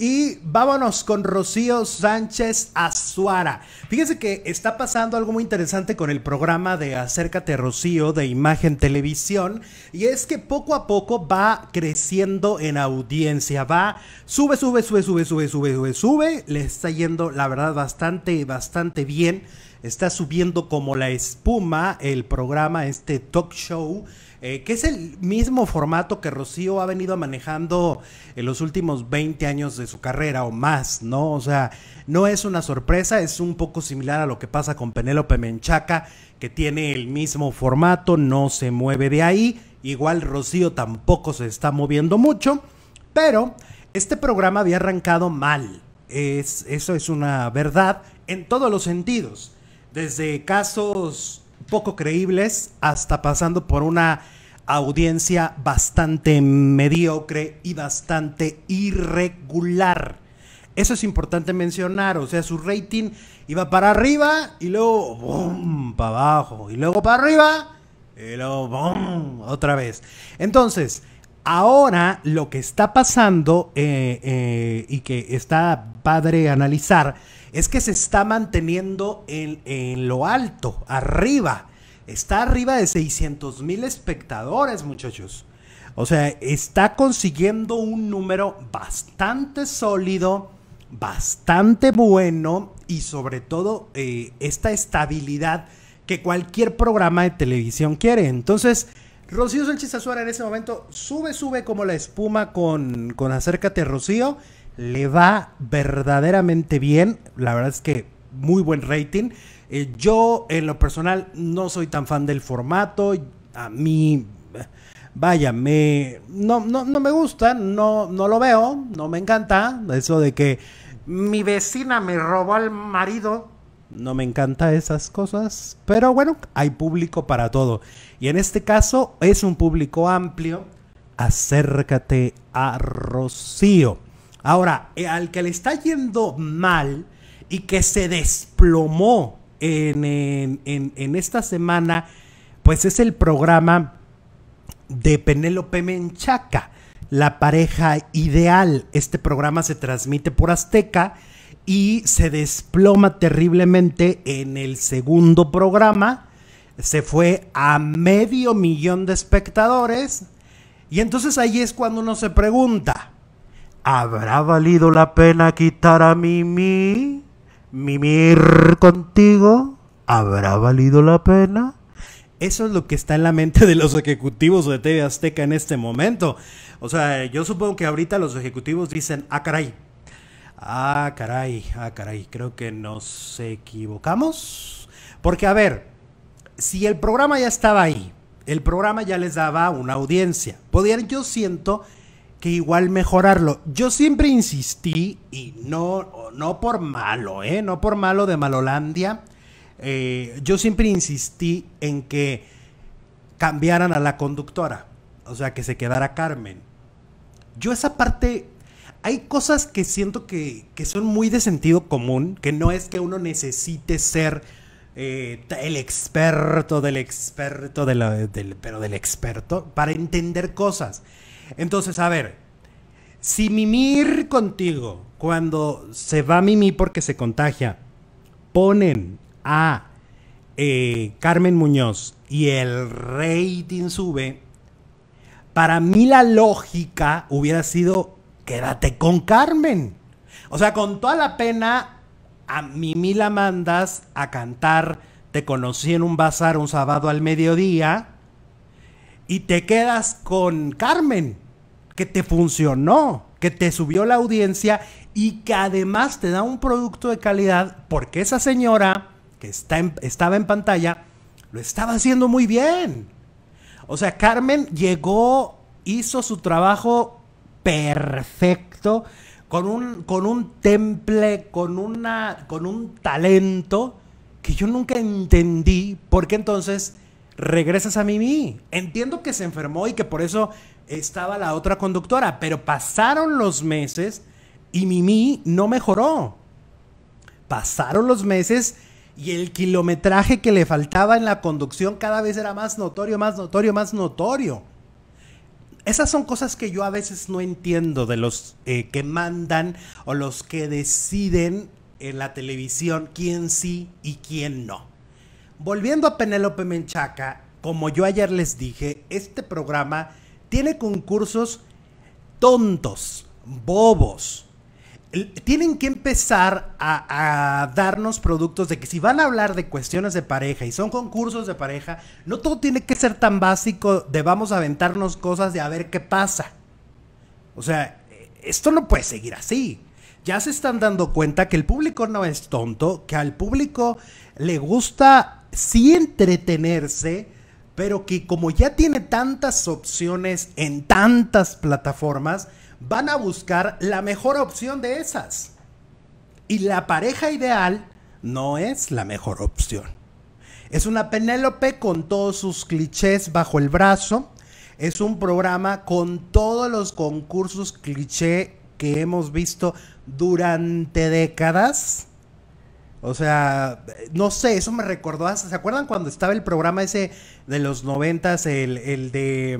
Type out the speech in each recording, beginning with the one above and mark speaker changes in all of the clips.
Speaker 1: Y vámonos con Rocío Sánchez Azuara. Fíjense que está pasando algo muy interesante con el programa de Acércate Rocío de Imagen Televisión. Y es que poco a poco va creciendo en audiencia. Va, sube, sube, sube, sube, sube, sube, sube, sube. Le está yendo, la verdad, bastante, bastante bien está subiendo como la espuma el programa, este talk show, eh, que es el mismo formato que Rocío ha venido manejando en los últimos 20 años de su carrera o más, ¿no? O sea, no es una sorpresa, es un poco similar a lo que pasa con Penélope Menchaca, que tiene el mismo formato, no se mueve de ahí, igual Rocío tampoco se está moviendo mucho, pero este programa había arrancado mal. Es, eso es una verdad en todos los sentidos desde casos poco creíbles hasta pasando por una audiencia bastante mediocre y bastante irregular. Eso es importante mencionar, o sea, su rating iba para arriba y luego boom, para abajo, y luego para arriba y luego boom, otra vez. Entonces, ahora lo que está pasando eh, eh, y que está padre analizar es que se está manteniendo en, lo alto, arriba. Está arriba de 600 mil espectadores, muchachos. O sea, está consiguiendo un número bastante sólido, bastante bueno y sobre todo eh, esta estabilidad que cualquier programa de televisión quiere. Entonces, Rocío Sánchez Azuara en ese momento sube, sube como la espuma con, con Acércate Rocío le va verdaderamente bien. La verdad es que muy buen rating. Eh, yo en lo personal no soy tan fan del formato. A mí, vaya, me, no, no, me gusta, no, no lo veo, no me encanta. Eso de que mi vecina me robó al marido. No me encanta esas cosas, pero bueno, hay público para todo. Y en este caso es un público amplio. Acércate a Rocío. Ahora, eh, al que le está yendo mal y que se desplomó en, esta semana, pues es el programa de Penélope Menchaca, la pareja ideal. Este programa se transmite por Azteca y se desploma terriblemente en el segundo programa. Se fue a medio millón de espectadores. Y entonces ahí es cuando uno se pregunta, ¿Habrá valido la pena quitar a Mimi? ¿Mimir contigo? ¿Habrá valido la pena? Eso es lo que está en la mente de los ejecutivos de TV Azteca en este momento. O sea, yo supongo que ahorita los ejecutivos dicen, ah, caray. Ah, caray, ah, caray, creo que nos equivocamos. Porque, a ver, si el programa ya estaba ahí, el programa ya les daba una audiencia. Podían, yo siento que igual mejorarlo. Yo siempre insistí, y no, no por malo, ¿eh? no por malo de Malolandia, eh, yo siempre insistí en que cambiaran a la conductora, o sea, que se quedara Carmen. Yo esa parte, hay cosas que siento que, son muy de sentido común, que no es que uno necesite ser eh, el experto del experto, de pero del experto, para entender cosas. Entonces, a ver, si mimir contigo, cuando se va a mimir porque se contagia, ponen a eh, Carmen Muñoz y el rating sube, para mí la lógica hubiera sido quédate con Carmen. O sea, con toda la pena, a Mimi la mandas a cantar Te conocí en un bazar un sábado al mediodía y te quedas con Carmen, que te funcionó, que te subió la audiencia y que además te da un producto de calidad porque esa señora que está estaba en pantalla lo estaba haciendo muy bien. O sea, Carmen llegó, hizo su trabajo perfecto, con un, con un temple, con, una, con un talento que yo nunca entendí porque entonces regresas a Mimi. Entiendo que se enfermó y que por eso estaba la otra conductora, pero pasaron los meses y Mimi no mejoró. Pasaron los meses y el kilometraje que le faltaba en la conducción cada vez era más notorio, más notorio, más notorio. Esas son cosas que yo a veces no entiendo de los eh, que mandan o los que deciden en la televisión quién sí y quién no. Volviendo a Penélope Menchaca, como yo ayer les dije, este programa tiene concursos tontos, bobos. Tienen que empezar a, darnos productos de que si van a hablar de cuestiones de pareja y son concursos de pareja, no todo tiene que ser tan básico de vamos a aventarnos cosas de a ver qué pasa. O sea, eh, esto no puede seguir así. Ya se están dando cuenta que el público no es tonto, que al público le gusta sí entretenerse, pero que como ya tiene tantas opciones en tantas plataformas, van a buscar la mejor opción de esas. Y la pareja ideal no es la mejor opción. Es una Penélope con todos sus clichés bajo el brazo. Es un programa con todos los concursos cliché que hemos visto durante décadas o sea, no sé, eso me recordó ¿Se acuerdan cuando estaba el programa ese de los noventas, el, el, de,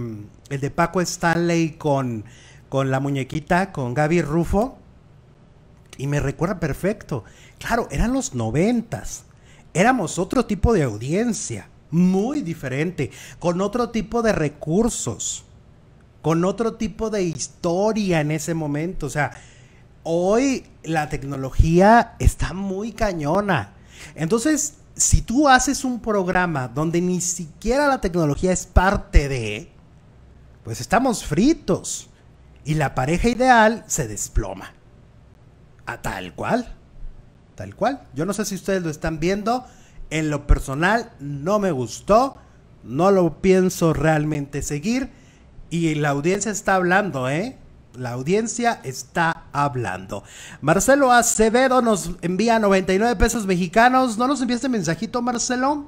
Speaker 1: el de Paco Stanley con, con la muñequita, con Gaby Rufo? Y me recuerda perfecto. Claro, eran los noventas. Éramos otro tipo de audiencia, muy diferente, con otro tipo de recursos, con otro tipo de historia en ese momento. O sea, hoy la tecnología está muy cañona. Entonces, si tú haces un programa donde ni siquiera la tecnología es parte de, pues estamos fritos. Y la pareja ideal se desploma. A tal cual. Tal cual. Yo no sé si ustedes lo están viendo. En lo personal, no me gustó. No lo pienso realmente seguir. Y la audiencia está hablando, ¿eh? La audiencia está hablando. Marcelo Acevedo nos envía 99 pesos mexicanos. ¿No nos enviaste mensajito, Marcelo?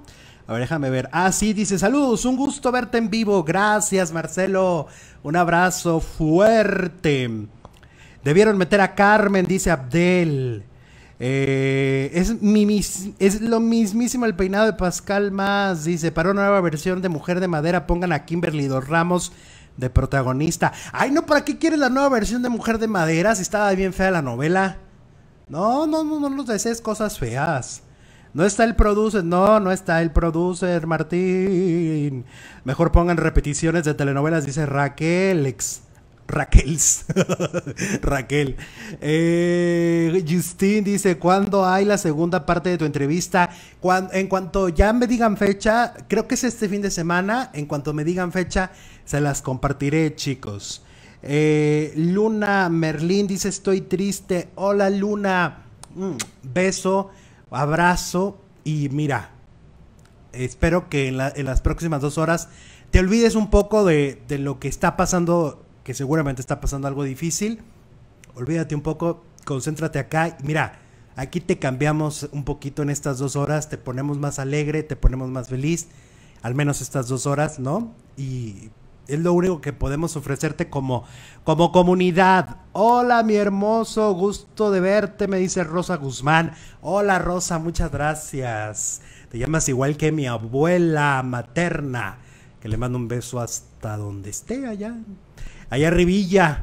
Speaker 1: A ver, déjame ver. Ah, sí, dice, saludos, un gusto verte en vivo. Gracias, Marcelo. Un abrazo fuerte. Debieron meter a Carmen, dice Abdel. Eh, es, es lo mismísimo el peinado de Pascal Más. Dice, para una nueva versión de Mujer de Madera, pongan a Kimberly Dos Ramos de protagonista. Ay, no, ¿para qué quieres la nueva versión de Mujer de Madera si estaba bien fea la novela? No, no, no, no nos desees cosas feas. No está el producer, no, no está el producer, Martín. Mejor pongan repeticiones de telenovelas, dice Raquel. Ex. Raquel. Raquel. Eh, Justin dice, ¿cuándo hay la segunda parte de tu entrevista? en cuanto ya me digan fecha, creo que es este fin de semana, en cuanto me digan fecha, se las compartiré, chicos. Eh, Luna Merlín dice, estoy triste. Hola Luna. Mm, beso, abrazo y mira, espero que en, las próximas dos horas te olvides un poco de, de, lo que está pasando seguramente está pasando algo difícil, olvídate un poco, concéntrate acá. Mira, aquí te cambiamos un poquito en estas dos horas, te ponemos más alegre, te ponemos más feliz, al menos estas dos horas, ¿no? Y es lo único que podemos ofrecerte como, como comunidad. Hola, mi hermoso, gusto de verte, me dice Rosa Guzmán. Hola, Rosa, muchas gracias. Te llamas igual que mi abuela materna, que le mando un beso hasta donde esté allá allá arribilla,